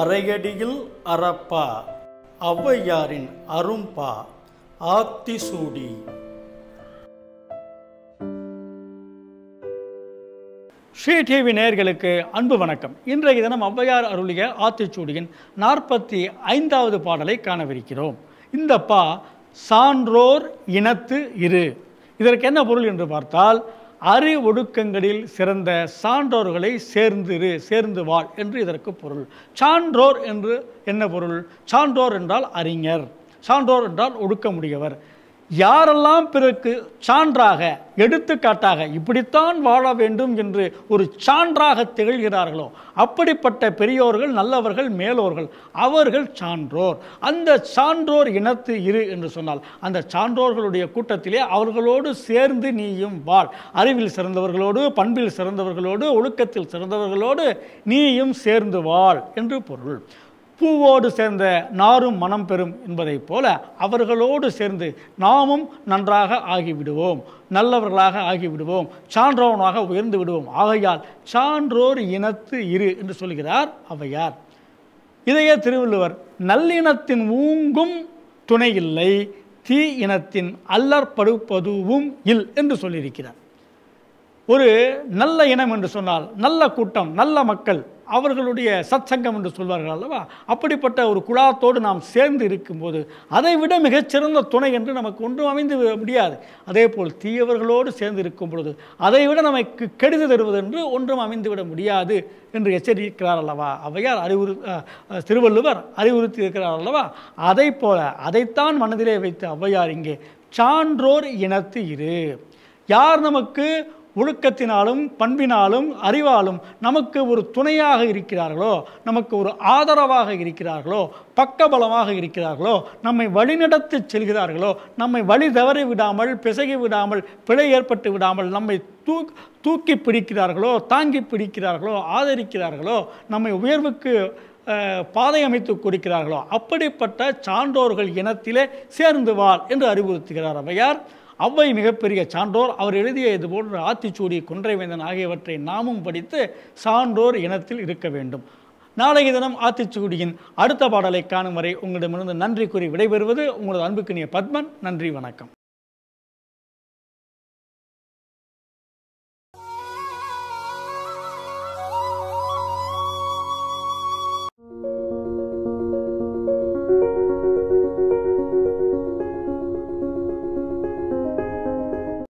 அரையடியில் அறப்பா ஔவையாரின் அரும்பா ஆத்தி சூடி ஸ்ரீ டிவி நேர்களுக்கு அன்பு வணக்கம் இன்றைய தினம் ஔவையார் அருளிய ஆத்திச்சூடியின் நாற்பத்தி ஐந்தாவது பாடலை காணவிருக்கிறோம் இந்த பா சான்றோர் இனத்து இரு இதற்கு என்ன பொருள் என்று பார்த்தால் அறி ஒடுக்கங்களில் சிறந்த சான்றோர்களை சேர்ந்திரு சேர்ந்து வாழ் என்று இதற்கு பொருள் சான்றோர் என்று என்ன பொருள் சான்றோர் என்றால் அறிஞர் சான்றோர் என்றால் ஒடுக்க முடியவர் யாரெல்லாம் பிறகு சான்றாக எடுத்துக்காட்டாக இப்படித்தான் வாழ வேண்டும் என்று ஒரு சான்றாக திகழ்கிறார்களோ அப்படிப்பட்ட பெரியோர்கள் நல்லவர்கள் மேலோர்கள் அவர்கள் சான்றோர் அந்த சான்றோர் இனத்து இரு என்று சொன்னால் அந்த சான்றோர்களுடைய கூட்டத்திலே அவர்களோடு சேர்ந்து நீயும் வாழ் அறிவில் சிறந்தவர்களோடு பண்பில் சிறந்தவர்களோடு ஒழுக்கத்தில் சிறந்தவர்களோடு நீயும் சேர்ந்து வாழ் என்று பொருள் பூவோடு சேர்ந்த நாரும் மனம் பெறும் என்பதைப் போல அவர்களோடு சேர்ந்து நாமும் நன்றாக ஆகிவிடுவோம் நல்லவர்களாக ஆகிவிடுவோம் சான்றோனாக உயர்ந்து விடுவோம் ஆகையால் சான்றோர் இனத்து இரு என்று சொல்கிறார் அவையார் இதையே திருவள்ளுவர் நல்லினத்தின் ஊங்கும் துணை இல்லை தீ இனத்தின் அல்லற்படுப்பதுவும் இல் என்று சொல்லியிருக்கிறார் ஒரு நல்ல இனம் என்று சொன்னால் நல்ல கூட்டம் நல்ல மக்கள் அவர்களுடைய சத் சங்கம் என்று சொல்வார்கள் அல்லவா அப்படிப்பட்ட ஒரு குழாத்தோடு நாம் சேர்ந்து இருக்கும்போது அதை விட மிகச்சிறந்த துணை என்று நமக்கு ஒன்றும் அமைந்து முடியாது அதே போல் தீயவர்களோடு சேர்ந்து இருக்கும் பொழுது அதை விட நமக்கு கெடுதி தருவது என்று ஒன்றும் அமைந்துவிட முடியாது என்று எச்சரிக்கிறார் அல்லவா அவையார் அறிவுறு திருவள்ளுவர் அறிவுறுத்தி இருக்கிறார் அல்லவா அதை போல அதைத்தான் மனதிலே வைத்த ஔவையார் இங்கே சான்றோர் இனத்து இரு யார் நமக்கு ஒழுக்கத்தினாலும் பண்பினாலும் அறிவாலும் நமக்கு ஒரு துணையாக இருக்கிறார்களோ நமக்கு ஒரு ஆதரவாக இருக்கிறார்களோ பக்கபலமாக இருக்கிறார்களோ நம்மை வழிநடத்தி செல்கிறார்களோ நம்மை வழி தவறி விடாமல் பிசகி விடாமல் பிழை ஏற்பட்டு விடாமல் நம்மை தூ தூக்கி பிடிக்கிறார்களோ தாங்கி பிடிக்கிறார்களோ ஆதரிக்கிறார்களோ நம்மை உயர்வுக்கு பாதை அமைத்து கொடுக்கிறார்களோ அப்படிப்பட்ட சான்றோர்கள் இனத்திலே சேர்ந்து வாழ் என்று அறிவுறுத்துகிறார் அவையார் அவ்வை மிகப்பெரிய சான்றோர் அவர் எழுதிய இது போன்ற ஆத்திச்சூடி குன்றைவேந்தன் ஆகியவற்றை நாமும் படித்து சான்றோர் இனத்தில் இருக்க வேண்டும் நாளைய தினம் ஆத்திச்சூடியின் அடுத்த பாடலை காணும் வரை உங்களிடமிருந்து நன்றி கூறி விடைபெறுவது உங்களது அன்புக்குனிய பத்மன் நன்றி வணக்கம்